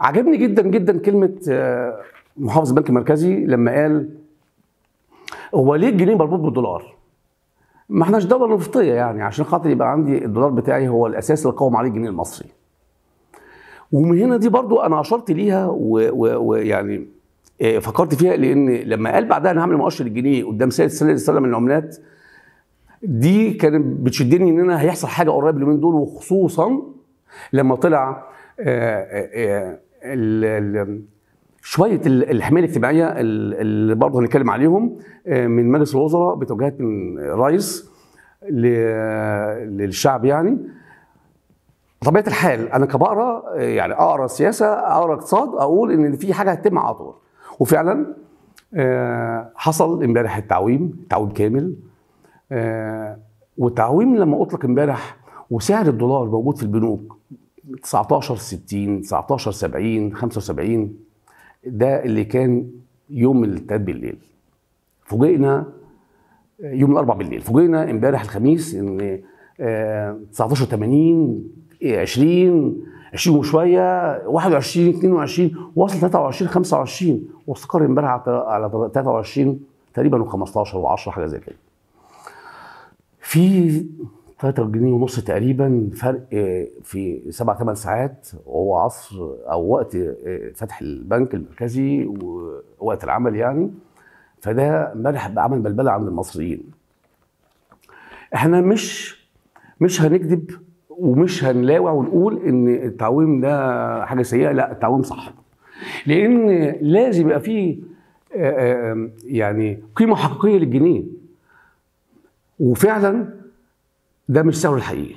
عجبني جدا جدا كلمه آه، محافظ البنك المركزي لما قال هو ليه الجنيه مربوط بالدولار؟ ما احناش دوله نفطيه يعني عشان خاطر يبقى عندي الدولار بتاعي هو الاساس اللي قوم عليه الجنيه المصري. ومن هنا دي برضو انا اشرت ليها ويعني آه، فكرت فيها لان لما قال بعدها انا هعمل مؤشر الجنيه قدام سيد السنه للسلة من العملات دي كانت بتشدني ان انا هيحصل حاجه قريب اليومين دول وخصوصا لما طلع آآ آه، آآ ال شويه الحمايه الاجتماعيه اللي برضه هنتكلم عليهم آه، من مجلس الوزراء بتوجيهات من الرئيس للشعب يعني طبيعه الحال انا كبقرا آه، يعني اقرا سياسه اقرا اقتصاد اقول ان في حاجه هتتم على طول وفعلا آه، حصل امبارح التعويم تعويم كامل والتعويم لما اطلق امبارح وسعر الدولار موجود في البنوك 19 60 19 70 75 ده اللي كان يوم الثلاث بالليل فوجئنا يوم الاربع بالليل فوجئنا امبارح الخميس ان 19 80 20 20 وشويه 21 22 وصل 23 25 واستقر امبارح على 23 تقريبا و15 و10 حاجه زي كده في 3 جنيه ونص تقريبا فرق آه، في سبع ثمان ساعات وهو عصر او وقت آه، فتح البنك المركزي ووقت العمل يعني فده مرح بعمل بلبله عند المصريين احنا مش مش هنكذب ومش هنلاوع ونقول ان التعويم ده حاجه سيئه لا التعويم صح لان لازم يبقى فيه آه، يعني قيمه حقيقيه للجنيه وفعلا ده مش سعره الحقيقي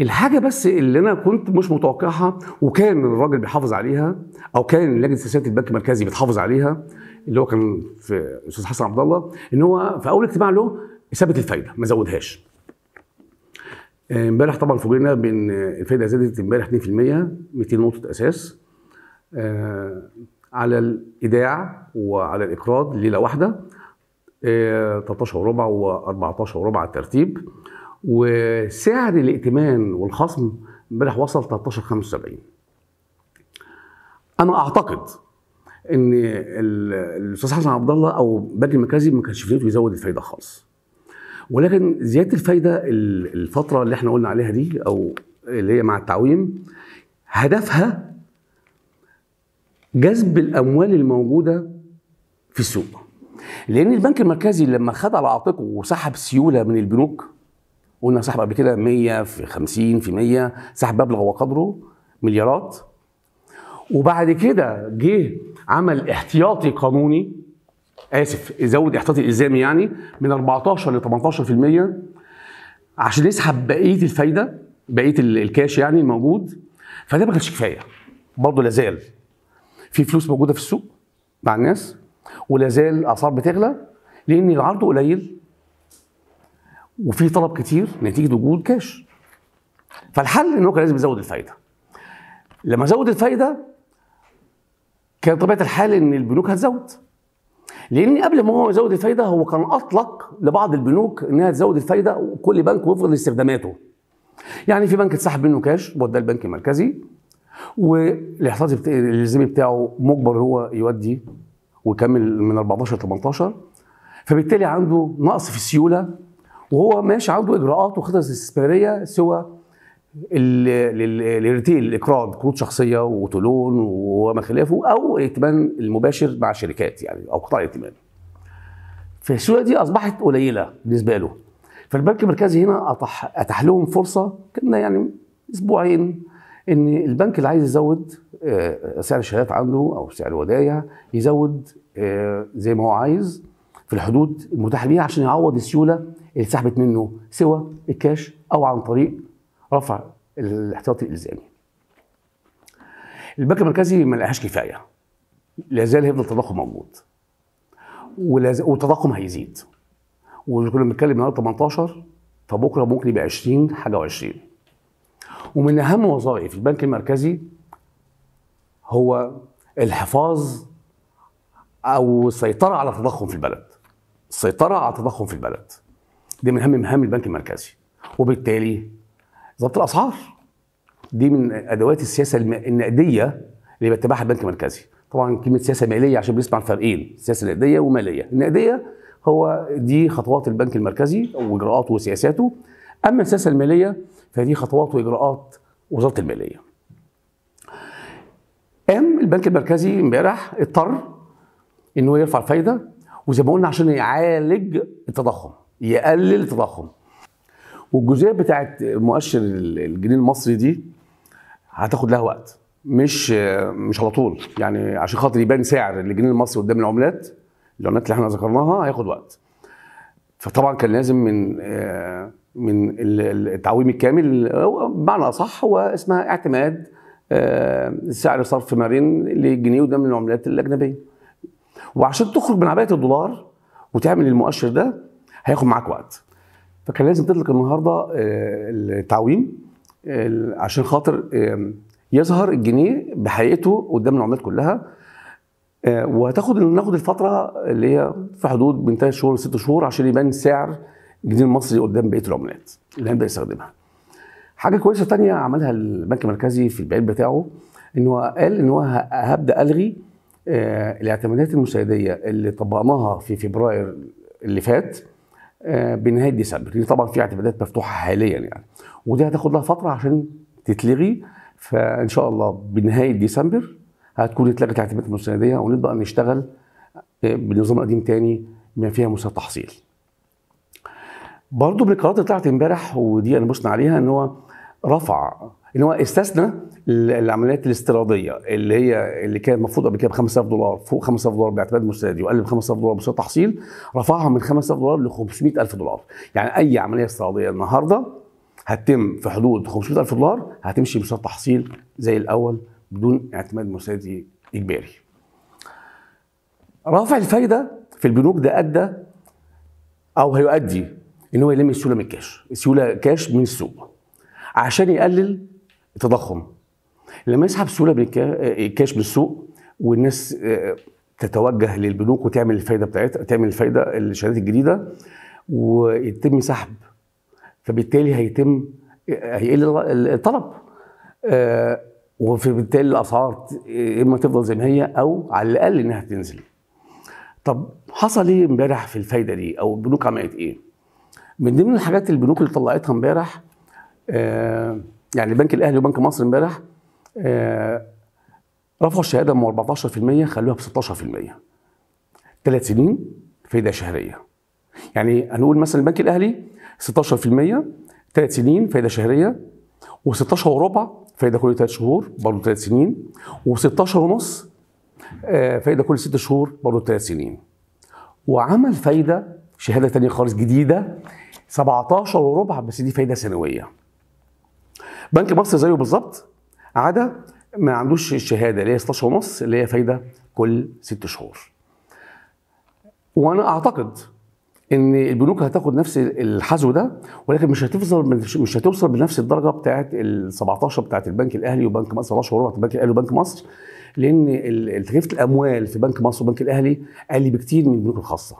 الحاجة بس اللي أنا كنت مش متوقعها وكان الراجل بيحافظ عليها أو كان لجنة سياسات البنك المركزي بتحافظ عليها اللي هو كان في الأستاذ حسن عبد الله إن هو في أول اجتماع له ثبت الفايدة ما زودهاش. امبارح طبعا فوجئنا بإن الفايدة زادت امبارح 2% 200 نقطة أساس آه، على الإيداع وعلى الإقراض ليلة واحدة 13 آه، وربع و14 وربع الترتيب وسعر الائتمان والخصم امبارح وصل 13.75 انا اعتقد ان الاستاذ حسن عبد الله او بنك المركزي ما كانش فكرته يزود الفايده خالص ولكن زياده الفايده الفتره اللي احنا قلنا عليها دي او اللي هي مع التعويم هدفها جذب الاموال الموجوده في السوق لان البنك المركزي لما خد على عاتقه وسحب سيوله من البنوك قلنا سحب قبل كده 100 في 50 في 100 سحب مبلغ وقدره مليارات وبعد كده جه عمل احتياطي قانوني اسف زود احتياطي الزامي يعني من 14 ل 18% عشان يسحب بقيه الفايده بقيه الكاش يعني الموجود فده ما كانش كفايه برضه لازال في فلوس موجوده في السوق مع الناس ولازال الاسعار بتغلى لان العرض قليل وفي طلب كتير نتيجه وجود كاش فالحل ان هو كان لازم يزود الفايده لما زود الفايده كان طبيعه الحال ان البنوك هتزود لان قبل ما هو يزود الفايده هو كان اطلق لبعض البنوك انها تزود الفايده وكل بنك وفق لاستخداماته يعني في بنك اتسحب منه كاش وده البنك المركزي والاحتياطي بتا... اللازمي بتاعه مجبر هو يودي ويكمل من 14 ل 18 فبالتالي عنده نقص في السيوله وهو ماشي عنده اجراءات وخطط استثماريه سوى للريتيل الاقراض قروض شخصيه وتلون وما خلافه او الائتمان المباشر مع شركات يعني او قطاع الائتمان. فالسيوله دي اصبحت قليله بالنسبه له. فالبنك المركزي هنا اتاح اتاح لهم فرصه كنا يعني اسبوعين ان البنك اللي عايز يزود آه، سعر الشهادات عنده او سعر الودايع يزود آه، زي ما هو عايز في الحدود المتاحه ليه عشان يعوض السيوله اللي سحبت منه سوى الكاش او عن طريق رفع الاحتياطي الالزامي. البنك المركزي ما لقاهاش كفايه لا زال هيفضل التضخم موجود والتضخم هيزيد وكنا بنتكلم النهارده 18 فبكره ممكن يبقى 20 حاجه و20 ومن اهم وظائف البنك المركزي هو الحفاظ او السيطره على التضخم في البلد السيطره على التضخم في البلد دي من اهم مهام البنك المركزي وبالتالي ضبط الاسعار دي من ادوات السياسه النقديه اللي بيتبعها البنك المركزي طبعا كلمه سياسه ماليه عشان بنسمع الفرقين سياسه نقديه وماليه النقديه هو دي خطوات البنك المركزي واجراءاته وسياساته اما السياسه الماليه فدي خطوات واجراءات وزاره الماليه قام البنك المركزي امبارح اضطر ان هو يرفع الفايده وزي ما قلنا عشان يعالج التضخم يقلل تضخم والجزئيه بتاعت مؤشر الجنيه المصري دي هتاخد لها وقت مش مش على طول يعني عشان خاطر يبان سعر الجنيه المصري قدام العملات العملات اللي احنا ذكرناها هياخد وقت فطبعا كان لازم من آه، من التعويم الكامل آه، بمعنى اصح هو اسمها اعتماد آه، سعر صرف مرن للجنيه قدام العملات الاجنبيه وعشان تخرج من عبايه الدولار وتعمل المؤشر ده هياخد معاك وقت فكان لازم تطلق النهارده آه، التعويم آه، عشان خاطر يظهر الجنيه بحقيقته قدام العملات كلها آه، وهتاخد ناخد الفتره اللي هي في حدود من ثلاث شهور لست شهور عشان يبان سعر الجنيه المصري قدام بقيه العملات اللي هنبدا يستخدمها. حاجه كويسه ثانيه عملها البنك المركزي في البيان بتاعه ان هو قال ان هو هبدا الغي الاعتمادات المساعديه اللي طبقناها في فبراير اللي فات آه، بنهايه ديسمبر دي طبعا في اعتمادات مفتوحه حاليا يعني ودي هتاخد لها فتره عشان تتلغي فان شاء الله بنهايه ديسمبر هتكون اتلغت الاعتمادات المستنديه ونبدا نشتغل آه، بالنظام القديم تاني بما فيها مستوى تحصيل. برضه من القرارات اللي طلعت امبارح ودي انا بصنا عليها ان هو رفع اللي هو استثنى العمليات الاستيراديه اللي هي اللي كان المفروض قبل كده ب 5000 دولار فوق 5000 دولار باعتماد مستندي وقال ب 5000 دولار بمستوى تحصيل رفعها من 5000 دولار ل 500000 دولار يعني اي عمليه استيراديه النهارده هتتم في حدود 500000 دولار هتمشي بمستوى تحصيل زي الاول بدون اعتماد مستندي اجباري رافع الفايده في البنوك ده ادى او هيؤدي ان هو يلم السيوله من الكاش السيوله كاش من السوق عشان يقلل التضخم لما يسحب سهوله من الكاش من السوق والناس آه، تتوجه للبنوك وتعمل الفايده بتاعتها تعمل الفايده الشهادات الجديده ويتم سحب فبالتالي هيتم هيقل الطلب آه، وبالتالي الاسعار اما تفضل زي ما هي او على الاقل انها تنزل طب حصل ايه امبارح في الفايده دي او البنوك عملت ايه من ضمن الحاجات البنوك اللي طلعتها امبارح آه يعني البنك الاهلي وبنك مصر امبارح آه، رفعوا الشهاده من 14% خلوها ب 16% ثلاث سنين فايده شهريه يعني هنقول مثلا البنك الاهلي 16% ثلاث سنين فايده شهريه و16 وربع فايده كل ثلاث شهور برضه ثلاث سنين و16 ونص آه، فايده كل ست شهور برضه ثلاث سنين وعمل فايده شهاده ثانيه خالص جديده 17 وربع بس دي فايده سنويه بنك مصر زيه بالظبط عدا ما عندوش الشهاده اللي هي 16 ونص اللي هي فايده كل ست شهور وانا اعتقد ان البنوك هتاخد نفس الحزو ده ولكن مش هتوصل مش هتوصل بنفس الدرجه بتاعه ال 17 بتاعه البنك الاهلي وبنك مصر 17 وربع البنك الاهلي وبنك مصر لان تكلفه الاموال في بنك مصر وبنك الاهلي اقل بكتير من البنوك الخاصه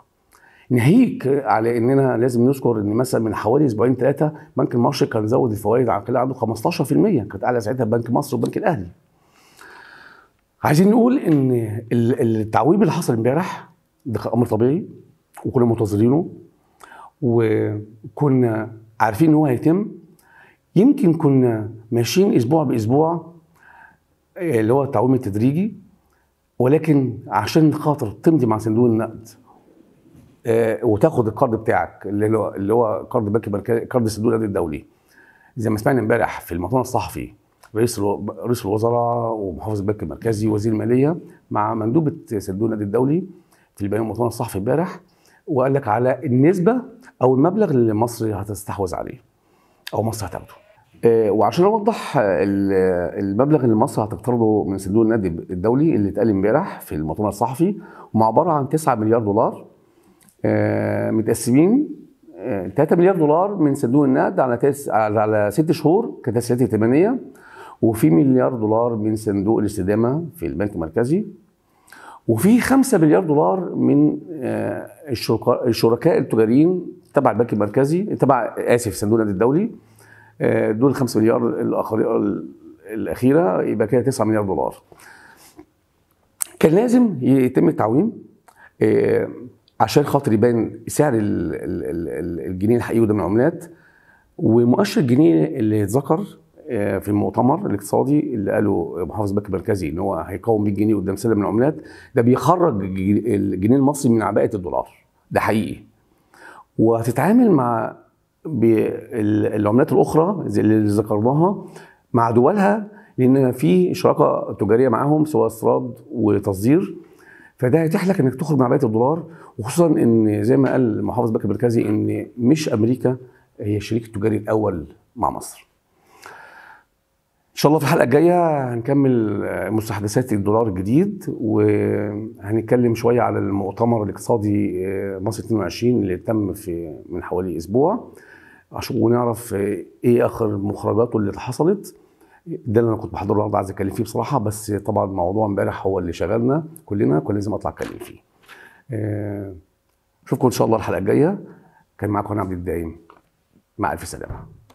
ناهيك على اننا لازم نذكر ان مثلا من حوالي اسبوعين ثلاثه بنك المصري كان زود الفوائد العقليه عنده 15% كانت اعلى ساعتها بنك مصر وبنك الاهلي. عايزين نقول ان التعويم اللي حصل امبارح ده امر طبيعي وكنا منتظرينه وكنا عارفين ان هو هيتم يمكن كنا ماشيين اسبوع باسبوع آه، اللي هو التعويم التدريجي ولكن عشان خاطر تمضي مع صندوق النقد آه، وتاخد القرض بتاعك اللي هو اللي هو قرض البنك المركزي قرض الصندوق النقدي الدولي زي ما سمعنا امبارح في المؤتمر الصحفي رئيس رئيس الوزراء ومحافظ البنك المركزي وزير الماليه مع مندوبه صندوق النقدي الدولي في البيان المؤتمر الصحفي امبارح وقال لك على النسبه او المبلغ اللي مصر هتستحوذ عليه او مصر هتاخده. آه، وعشان اوضح المبلغ اللي مصر هتقترضه من صندوق النقد الدولي اللي اتقال امبارح في المؤتمر الصحفي هو عباره عن 9 مليار دولار آه، متقسمين 3 آه، مليار دولار من صندوق النقد على تس... على 6 شهور كتسهيلات ائتمانيه وفي مليار دولار من صندوق الاستدامه في البنك المركزي وفي 5 مليار دولار من آه، الشركاء التجاريين تبع البنك المركزي تبع اسف صندوق النقد الدولي دول 5 مليار الاخر الاخيره يبقى كده 9 مليار دولار كان لازم يتم التعويم عشان خاطر يبان سعر الجنيه الحقيقي قدام العملات ومؤشر الجنيه اللي اتذكر آه، في المؤتمر الاقتصادي اللي قاله محافظ البنك المركزي ان هو هيقاوم 100 جنيه قدام سلم العملات ده بيخرج الجنيه المصري من عباءه الدولار ده حقيقي وهتتعامل مع العملات الاخرى زي اللي ذكرناها مع دولها لان في شراكه تجاريه معاهم سواء استيراد وتصدير فده يتيح لك انك تخرج مع بقيه الدولار وخصوصا ان زي ما قال محافظ بكر بركازي ان مش امريكا هي الشريك التجاري الاول مع مصر. ان شاء الله في الحلقه الجايه هنكمل آه، مستحدثات الدولار الجديد وهنتكلم شويه على المؤتمر الاقتصادي آه، مصر 22 اللي تم في من حوالي اسبوع ونعرف آه، ايه اخر مخرجاته اللي حصلت ده اللي انا كنت بحضره النهارده عايز اتكلم فيه بصراحه بس طبعا موضوع امبارح هو اللي شغلنا كلنا كنا لازم اطلع اتكلم فيه. آه، اشوفكم ان شاء الله الحلقه الجايه كان معاكم انا عبد الدايم مع الف سلامه.